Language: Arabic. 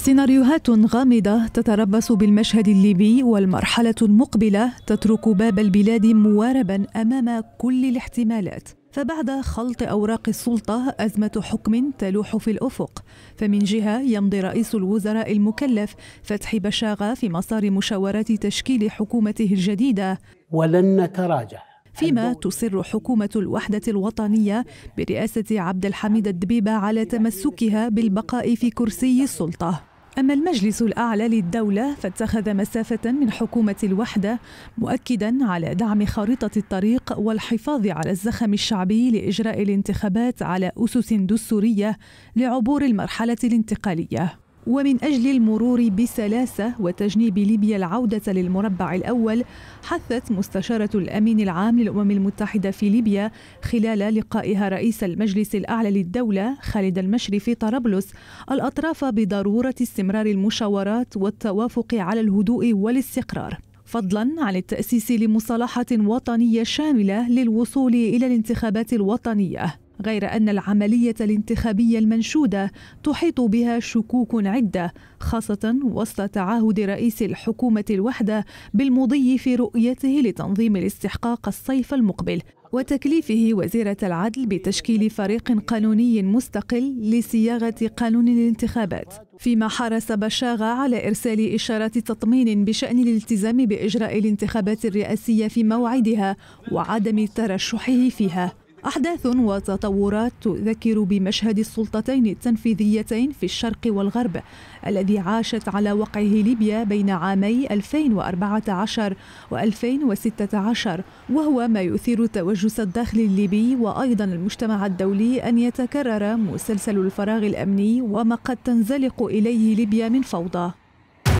سيناريوهات غامضة تتربص بالمشهد الليبي والمرحلة المقبلة تترك باب البلاد مواربا أمام كل الاحتمالات فبعد خلط أوراق السلطة أزمة حكم تلوح في الأفق فمن جهة يمضي رئيس الوزراء المكلف فتحي بشاغة في مسار مشاورات تشكيل حكومته الجديدة ولن نتراجع فيما تصر حكومة الوحدة الوطنية برئاسة عبد الحميد الدبيبة على تمسكها بالبقاء في كرسي السلطة أما المجلس الأعلى للدولة فاتخذ مسافة من حكومة الوحدة مؤكدا على دعم خارطة الطريق والحفاظ على الزخم الشعبي لإجراء الانتخابات على أسس دستورية لعبور المرحلة الانتقالية ومن أجل المرور بسلاسة وتجنيب ليبيا العودة للمربع الأول حثت مستشارة الأمين العام للأمم المتحدة في ليبيا خلال لقائها رئيس المجلس الأعلى للدولة خالد المشري في طرابلس الأطراف بضرورة استمرار المشاورات والتوافق على الهدوء والاستقرار فضلا عن التأسيس لمصالحة وطنية شاملة للوصول إلى الانتخابات الوطنية غير أن العملية الانتخابية المنشودة تحيط بها شكوك عدة خاصة وسط تعهد رئيس الحكومة الوحدة بالمضي في رؤيته لتنظيم الاستحقاق الصيف المقبل وتكليفه وزيرة العدل بتشكيل فريق قانوني مستقل لصياغة قانون الانتخابات فيما حرص بشاغة على إرسال إشارات تطمين بشأن الالتزام بإجراء الانتخابات الرئاسية في موعدها وعدم ترشحه فيها أحداث وتطورات تذكر بمشهد السلطتين التنفيذيتين في الشرق والغرب الذي عاشت على وقعه ليبيا بين عامي 2014 و 2016 وهو ما يثير توجس الداخل الليبي وأيضا المجتمع الدولي أن يتكرر مسلسل الفراغ الأمني وما قد تنزلق إليه ليبيا من فوضى